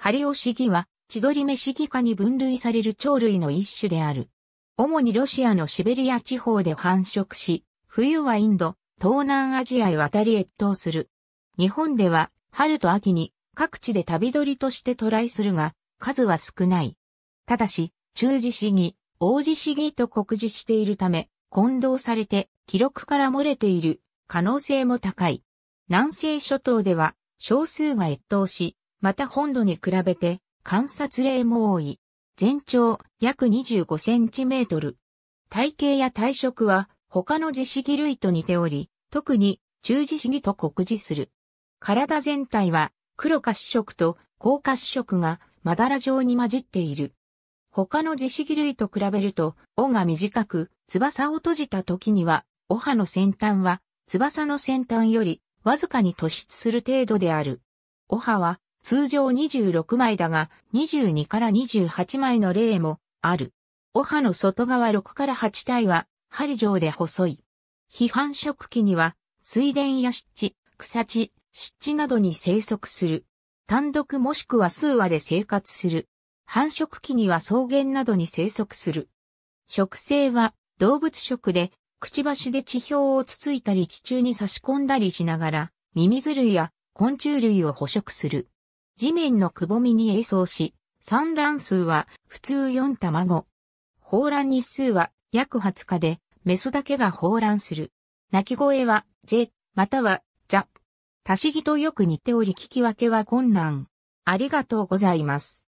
ハリオシギは、千鳥目シギ科に分類される鳥類の一種である。主にロシアのシベリア地方で繁殖し、冬はインド、東南アジアへ渡り越冬する。日本では、春と秋に各地で旅鳥として渡来するが、数は少ない。ただし、中時シギ、王子シギと酷似しているため、混同されて記録から漏れている可能性も高い。南西諸島では少数が越冬し、また本土に比べて観察例も多い。全長約25センチメートル。体型や体色は他の自シギ類と似ており、特に中自シギと酷似する。体全体は黒褐色と高褐色がまだら状に混じっている。他の自シギ類と比べると、尾が短く、翼を閉じた時には、尾葉の先端は、翼の先端より、わずかに突出する程度である。尾葉は、通常26枚だが、22から28枚の例もある。お歯の外側6から8体は、針状で細い。非繁殖期には、水田や湿地、草地、湿地などに生息する。単独もしくは数羽で生活する。繁殖期には草原などに生息する。植生は動物食で、くちばしで地表をつついたり地中に差し込んだりしながら、ミミズ類や昆虫類を捕食する。地面のくぼみに映像し、産卵数は普通4卵。放卵日数は約20日で、メスだけが放卵する。鳴き声は、ジェ、または、ジャ。足し木とよく似ており聞き分けは困難。ありがとうございます。